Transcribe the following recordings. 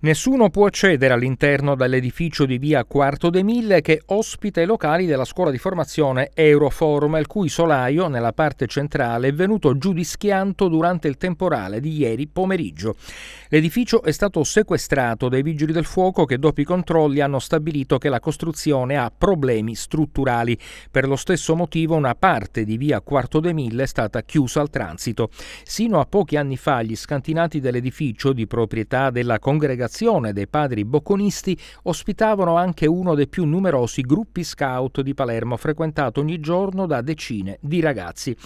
Nessuno può accedere all'interno dell'edificio di via Quarto de Mille che ospita i locali della scuola di formazione Euroform, il cui solaio nella parte centrale è venuto giù di schianto durante il temporale di ieri pomeriggio. L'edificio è stato sequestrato dai vigili del fuoco che dopo i controlli hanno stabilito che la costruzione ha problemi strutturali. Per lo stesso motivo una parte di via Quarto de Mille è stata chiusa al transito. Sino a pochi anni fa gli scantinati dell'edificio di proprietà della congregazione delegazione dei padri bocconisti ospitavano anche uno dei più numerosi gruppi scout di Palermo, frequentato ogni giorno da decine di ragazzi.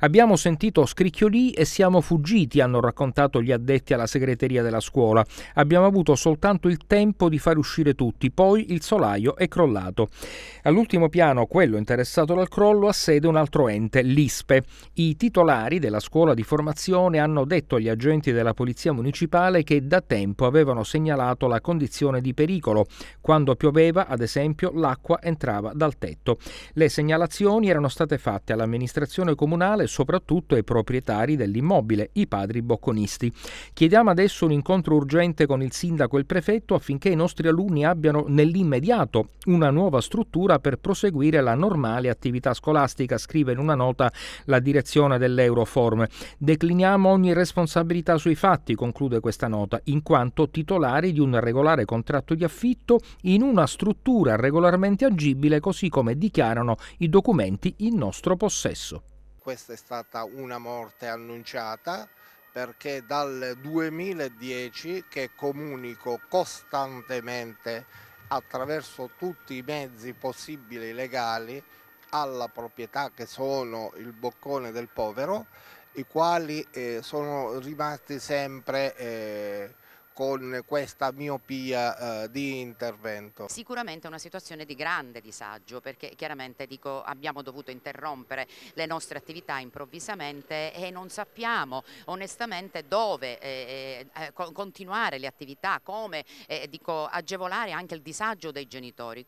Abbiamo sentito scricchioli e siamo fuggiti, hanno raccontato gli addetti alla segreteria della scuola. Abbiamo avuto soltanto il tempo di far uscire tutti, poi il solaio è crollato. All'ultimo piano, quello interessato dal crollo, ha sede un altro ente, l'ISPE. I titolari della scuola di formazione hanno detto agli agenti della Polizia Municipale che da tempo avevano segnalato la condizione di pericolo. Quando pioveva, ad esempio, l'acqua entrava dal tetto. Le segnalazioni erano state fatte all'amministrazione comunale e soprattutto ai proprietari dell'immobile, i padri bocconisti. Chiediamo adesso un incontro urgente con il sindaco e il prefetto affinché i nostri alunni abbiano nell'immediato una nuova struttura per proseguire la normale attività scolastica, scrive in una nota la direzione dell'Euroform. Decliniamo ogni responsabilità sui fatti, conclude questa nota, in quanto titolare titolari di un regolare contratto di affitto in una struttura regolarmente agibile così come dichiarano i documenti in nostro possesso. Questa è stata una morte annunciata perché dal 2010 che comunico costantemente attraverso tutti i mezzi possibili legali alla proprietà che sono il boccone del povero, i quali eh, sono rimasti sempre eh, con questa miopia eh, di intervento. Sicuramente è una situazione di grande disagio perché chiaramente dico, abbiamo dovuto interrompere le nostre attività improvvisamente e non sappiamo onestamente dove eh, eh, eh continuare le attività, come eh, dico, agevolare anche il disagio dei genitori.